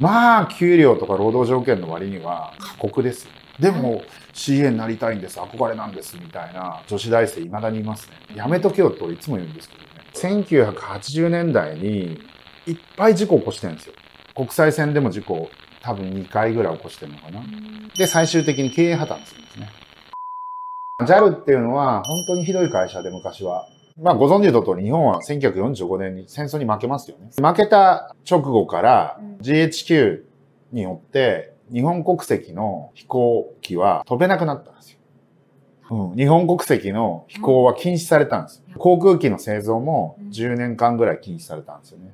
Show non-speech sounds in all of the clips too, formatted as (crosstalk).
まあ、給料とか労働条件の割には過酷ですよ。でも、CA になりたいんです、憧れなんです、みたいな女子大生いまだにいますね。やめとけよといつも言うんですけどね。1980年代にいっぱい事故起こしてるんですよ。国際線でも事故多分2回ぐらい起こしてるのかな。で、最終的に経営破綻するんですね。JAL っていうのは本当にひどい会社で昔は。まあご存知の通り日本は1945年に戦争に負けますよね。負けた直後から GHQ によって日本国籍の飛行機は飛べなくなったんですよ。うん、日本国籍の飛行は禁止されたんですよ。航空機の製造も10年間ぐらい禁止されたんですよね。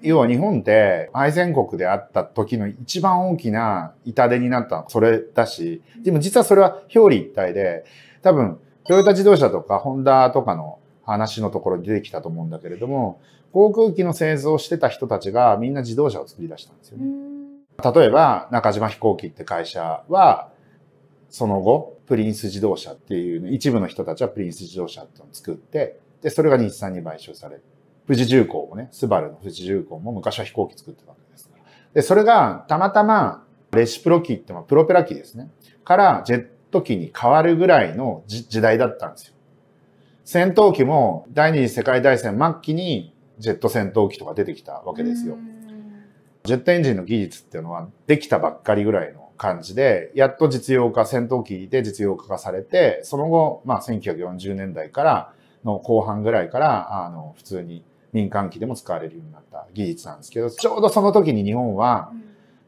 要は日本って愛戦国であった時の一番大きな痛手になったのはそれだし、でも実はそれは表裏一体で、多分トヨタ自動車とかホンダとかの話のところに出てきたと思うんだけれども、航空機の製造してた人たちがみんな自動車を作り出したんですよね。例えば、中島飛行機って会社は、その後、プリンス自動車っていう、一部の人たちはプリンス自動車っていうのを作って、で、それが日産に買収される。富士重工もね、スバルの富士重工も昔は飛行機作ってたわけですから。で、それがたまたま、レシプロ機って、まプロペラ機ですね。から、ジェット機に変わるぐらいの時代だったんですよ。戦闘機も第二次世界大戦末期にジェット戦闘機とか出てきたわけですよ。ジェットエンジンの技術っていうのはできたばっかりぐらいの感じで、やっと実用化、戦闘機で実用化がされて、その後、まあ1940年代からの後半ぐらいから、あの、普通に民間機でも使われるようになった技術なんですけど、ちょうどその時に日本は、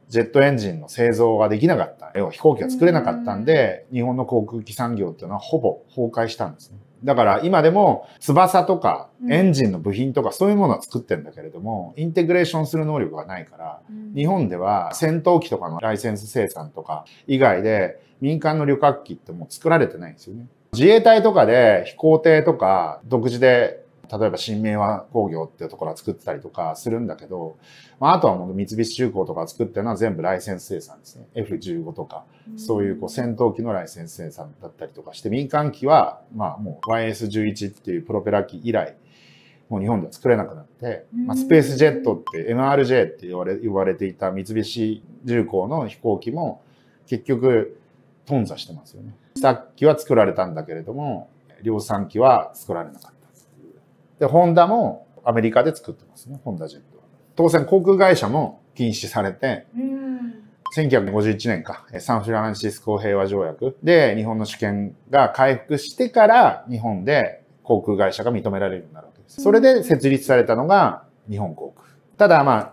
ジェットエンジンの製造ができなかった。要は飛行機が作れなかったんで、日本の航空機産業っていうのはほぼ崩壊したんですね。だから今でも翼とかエンジンの部品とかそういうものは作ってんだけれども、インテグレーションする能力がないから、日本では戦闘機とかのライセンス生産とか以外で民間の旅客機ってもう作られてないんですよね。自衛隊とかで飛行艇とか独自で例えば新明和工業っていうところは作ってたりとかするんだけど、まあ、あとはもう三菱重工とか作ってるのは全部ライセンス生産ですね。F15 とか、そういうこう戦闘機のライセンス生産だったりとかして、民間機は、まあもう YS11 っていうプロペラ機以来、もう日本では作れなくなって、まあ、スペースジェットって MRJ って言われ言われていた三菱重工の飛行機も結局頓挫してますよね。タッキは作られたんだけれども量産機は作られなかった。で、ホンダもアメリカで作ってますね、ホンダジェット。当然航空会社も禁止されて、1951年か、サンフランシスコ平和条約で日本の主権が回復してから日本で航空会社が認められるようになるわけです。それで設立されたのが日本航空。ただまあ、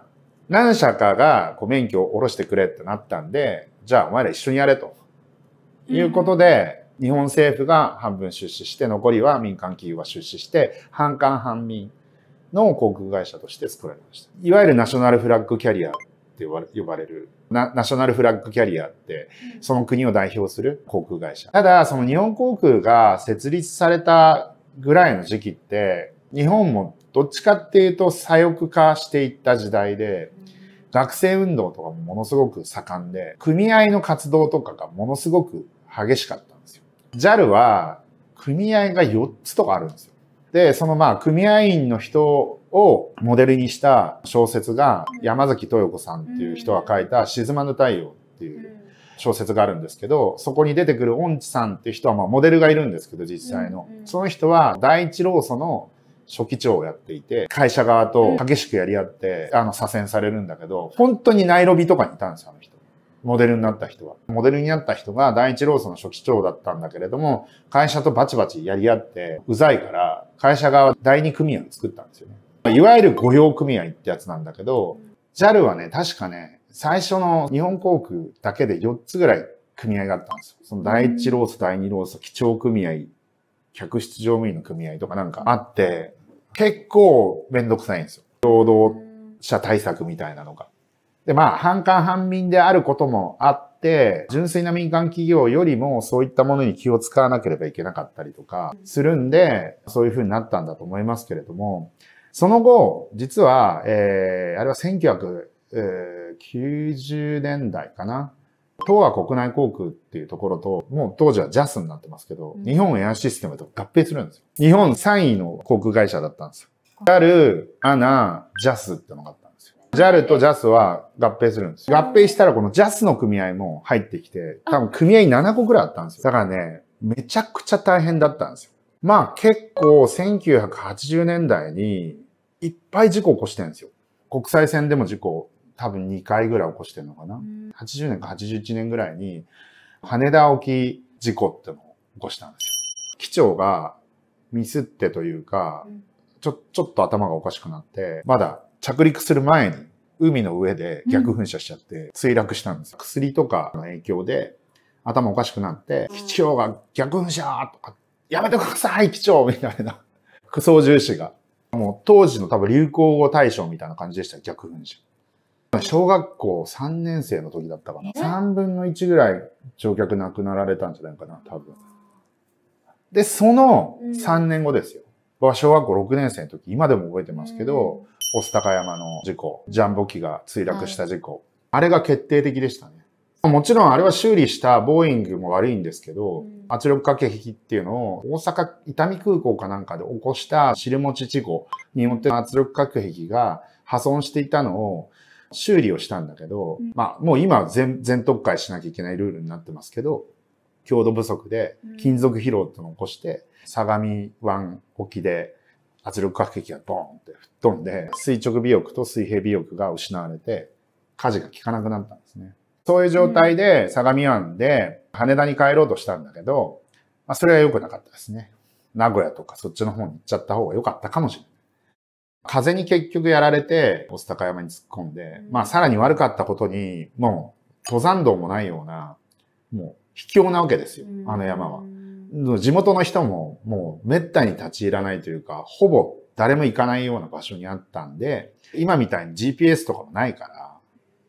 何社かがこう免許を下ろしてくれってなったんで、じゃあお前ら一緒にやれと。いうことで、日本政府が半分出資して残りは民間企業が出資して半官半民の航空会社として作られましたいわゆるナショナルフラッグキャリアって呼ばれるナナショナルフラッグキャリアってその国を代表する航空会社ただその日本航空が設立されたぐらいの時期って日本もどっちかっていうと左翼化していった時代で学生運動とかもものすごく盛んで組合の活動とかがものすごく激しかった JAL は組合が4つとかあるんですよ。で、そのまあ組合員の人をモデルにした小説が山崎豊子さんっていう人が書いた沈まぬ太陽っていう小説があるんですけど、そこに出てくる音痴さんっていう人はまあモデルがいるんですけど、実際の。その人は第一労組の初期長をやっていて、会社側と激しくやり合って、あの、左遷されるんだけど、本当にナイロビとかにいたんですよ、あの人。モデルになった人は。モデルになった人が第一労組の初期長だったんだけれども、会社とバチバチやり合って、うざいから、会社側第二組合を作ったんですよね。いわゆる御用組合ってやつなんだけど、JAL はね、確かね、最初の日本航空だけで4つぐらい組合があったんですよ。その第一労組、第二労組、基調組合、客室乗務員の組合とかなんかあって、結構めんどくさいんですよ。労働者対策みたいなのが。で、まあ、半官半民であることもあって、純粋な民間企業よりもそういったものに気を使わなければいけなかったりとかするんで、そういうふうになったんだと思いますけれども、その後、実は、えー、あれは1990年代かな。東亜国内航空っていうところと、もう当時は JAS になってますけど、うん、日本エアシステムと合併するんですよ。日本3位の航空会社だったんですよ。ある、アナ、JAS ってのがあった。JAL と JAS は合併するんですよ。合併したらこの JAS の組合も入ってきて、多分組合7個ぐらいあったんですよ。だからね、めちゃくちゃ大変だったんですよ。まあ結構1980年代にいっぱい事故起こしてるんですよ。国際線でも事故多分2回ぐらい起こしてるのかな。80年か81年ぐらいに羽田沖事故ってのを起こしたんですよ。機長がミスってというか、ちょ、ちょっと頭がおかしくなって、まだ着陸する前に海の上で逆噴射しちゃって墜落したんです。うん、薬とかの影響で頭おかしくなって、機長が逆噴射とか、やめてください機長みたいな。副 (laughs) 操縦士が。もう当時の多分流行語大賞みたいな感じでした、逆噴射。小学校3年生の時だったかな。3分の1ぐらい乗客亡くなられたんじゃないかな、多分。で、その3年後ですよ。は小学校6年生の時、今でも覚えてますけど、うん御巣鷹山の事故、ジャンボ機が墜落した事故、はい、あれが決定的でしたね。もちろんあれは修理したボーイングも悪いんですけど、うん、圧力掛け引きっていうのを大阪伊丹空港かなんかで起こした汁ち事故によって圧力掛け引きが破損していたのを修理をしたんだけど、うん、まあもう今は全全特会しなきゃいけないルールになってますけど、強度不足で金属疲労ってのを起こして、相模湾沖で圧力隔壁がボーンって吹っ飛んで、垂直尾翼と水平尾翼が失われて、舵が効かなくなったんですね。そういう状態で相模湾で羽田に帰ろうとしたんだけど、まあ、それは良くなかったですね。名古屋とかそっちの方に行っちゃった方が良かったかもしれない。風に結局やられて、お津高山に突っ込んで、まあさらに悪かったことに、もう登山道もないような、もう卑怯なわけですよ、あの山は。地元の人ももう滅多に立ち入らないというか、ほぼ誰も行かないような場所にあったんで、今みたいに GPS とかもないから、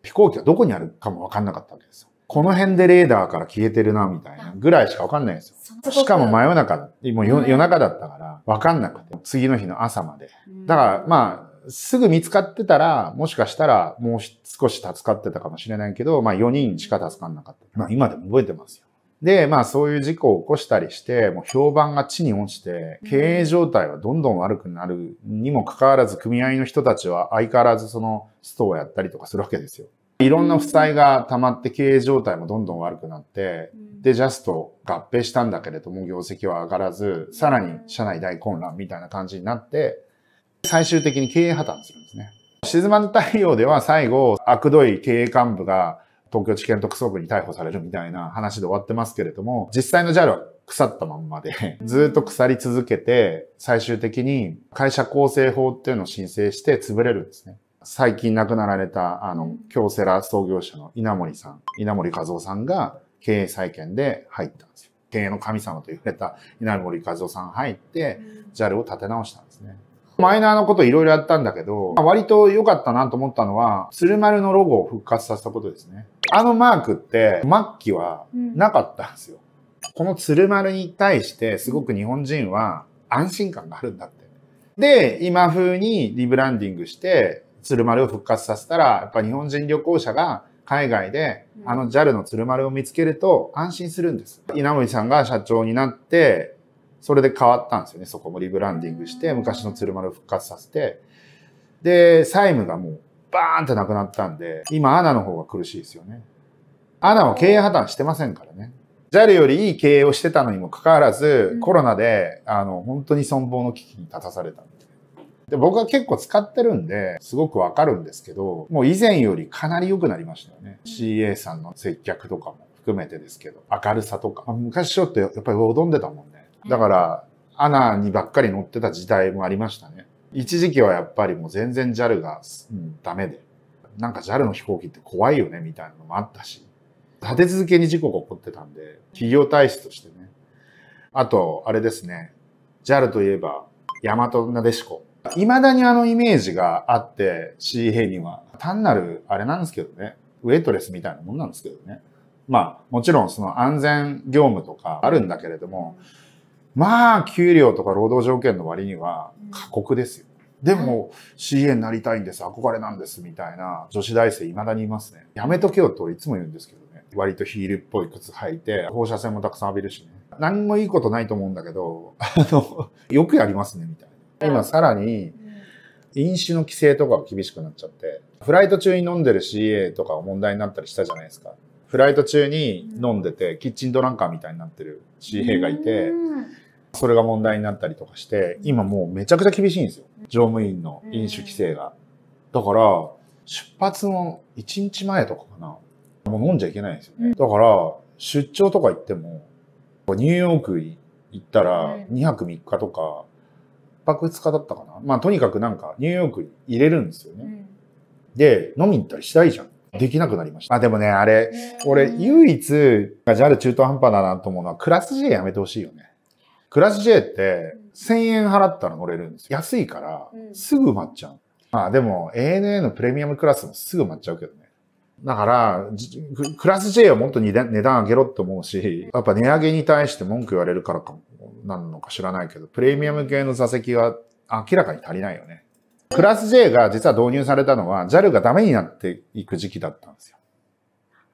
飛行機はどこにあるかもわかんなかったわけですよ。この辺でレーダーから消えてるな、みたいなぐらいしかわかんないんですよ。しかも真夜中、もう夜中だったから、わかんなくて、次の日の朝まで。だから、まあ、すぐ見つかってたら、もしかしたら、もう少し助かってたかもしれないけど、まあ4人しか助かんなかった。まあ今でも覚えてますよ。で、まあそういう事故を起こしたりして、もう評判が地に落ちて、経営状態はどんどん悪くなるにもかかわらず、組合の人たちは相変わらずそのストをやったりとかするわけですよ。いろんな負債が溜まって経営状態もどんどん悪くなって、で、ジャスト合併したんだけれども業績は上がらず、さらに社内大混乱みたいな感じになって、最終的に経営破綻するんですね。静まぬ太陽では最後、悪どい経営幹部が東京地検特捜部に逮捕されるみたいな話で終わってますけれども、実際の JAL は腐ったまんまで (laughs) ずっと腐り続けて、最終的に会社構成法っていうのを申請して潰れるんですね。最近亡くなられた、あの、京セラ創業者の稲森さん、稲森和夫さんが経営再建で入ったんですよ。経営の神様と言われた稲森和夫さん入って、JAL を立て直したんですね。マイナーのこといろいろやったんだけど、割と良かったなと思ったのは、鶴丸のロゴを復活させたことですね。あのマークって末期はなかったんですよ。うん、この鶴丸に対してすごく日本人は安心感があるんだって。で、今風にリブランディングして鶴丸を復活させたら、やっぱ日本人旅行者が海外であの JAL の鶴丸を見つけると安心するんです。稲森さんが社長になって、それで変わったんですよね。そこもリブランディングして、昔の鶴丸を復活させて。で、債務がもうバーンってなくなったんで、今アナの方が苦しいですよね。アナは経営破綻してませんからね。JAL よりいい経営をしてたのにもかかわらず、うん、コロナで、あの、本当に存亡の危機に立たされたで。僕は結構使ってるんで、すごくわかるんですけど、もう以前よりかなり良くなりましたよね。うん、CA さんの接客とかも含めてですけど、明るさとか。昔ちょっとやっぱり踊んでたもんね。だから、アナにばっかり乗ってた時代もありましたね。一時期はやっぱりもう全然 JAL が、うん、ダメで、なんか JAL の飛行機って怖いよねみたいなのもあったし、立て続けに事故が起こってたんで、企業体質としてね。あと、あれですね、JAL といえば、ヤマトなでしこ。未だにあのイメージがあって、CA には。単なる、あれなんですけどね、ウェイトレスみたいなもんなんですけどね。まあ、もちろんその安全業務とかあるんだけれども、うんまあ、給料とか労働条件の割には過酷ですよ。でも、CA になりたいんです、憧れなんです、みたいな女子大生未だにいますね。やめとけよといつも言うんですけどね。割とヒールっぽい靴履いて、放射線もたくさん浴びるしね。何もいいことないと思うんだけど、あの、(laughs) よくやりますね、みたいな。今さらに、飲酒の規制とかが厳しくなっちゃって、フライト中に飲んでる CA とか問題になったりしたじゃないですか。フライト中に飲んでて、キッチンドランカーみたいになってる CA がいて、それが問題になったりとかして、今もうめちゃくちゃ厳しいんですよ。乗務員の飲酒規制が。だから、出発の1日前とかかな。もう飲んじゃいけないんですよね。だから、出張とか行っても、ニューヨーク行ったら2泊3日とか、1泊2日だったかな。まあとにかくなんかニューヨークに入れるんですよね。で、飲みに行ったりしたいじゃん。できなくなりました。あ、でもね、あれ、俺、唯一、ジャル中途半端だなと思うのは、クラス J やめてほしいよね。クラス J って1000円払ったら乗れるんですよ。安いから、すぐ埋まっちゃう。まあでも ANA のプレミアムクラスもすぐ埋まっちゃうけどね。だから、クラス J はもっと値段上げろって思うし、やっぱ値上げに対して文句言われるからかも、なんのか知らないけど、プレミアム系の座席は明らかに足りないよね。クラス J が実は導入されたのは JAL がダメになっていく時期だったんですよ。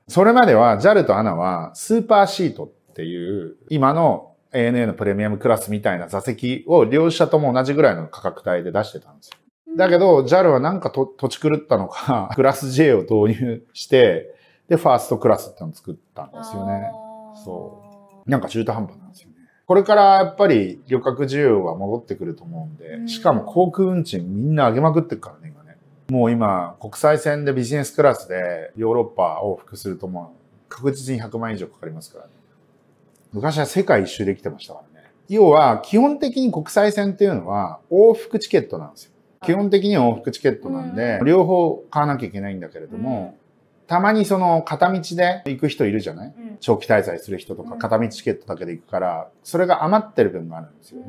それまでは JAL と ANA はスーパーシートっていう今の ANA のプレミアムクラスみたいな座席を両社とも同じぐらいの価格帯で出してたんですよ。だけど、JAL はなんかと土地狂ったのか、ク (laughs) ラス J を導入して、で、ファーストクラスってのを作ったんですよね。そう。なんか中途半端なんですよね。これからやっぱり旅客需要は戻ってくると思うんで、しかも航空運賃みんな上げまくってるからね、今ね。もう今、国際線でビジネスクラスでヨーロッパ往復するともう確実に100万円以上かかりますからね。昔は世界一周できてましたからね。要は、基本的に国際線っていうのは往復チケットなんですよ。基本的には往復チケットなんで、うん、両方買わなきゃいけないんだけれども、うん、たまにその片道で行く人いるじゃない、うん、長期滞在する人とか片道チケットだけで行くから、それが余ってる分があるんですよね。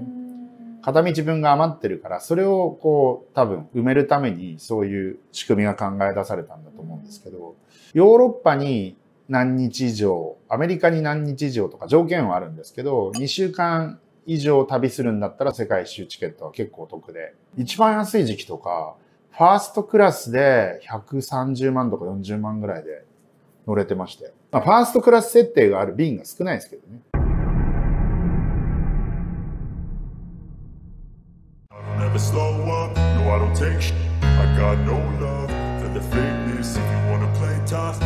片道分が余ってるから、それをこう多分埋めるためにそういう仕組みが考え出されたんだと思うんですけど、ヨーロッパに何日以上、アメリカに何日以上とか条件はあるんですけど、2週間以上旅するんだったら世界一周チケットは結構お得で、一番安い時期とか、ファーストクラスで130万とか40万ぐらいで乗れてまして、まあ、ファーストクラス設定がある便が少ないですけどね。I got no love for the fakeness if you wanna play tough.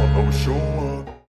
on the sure.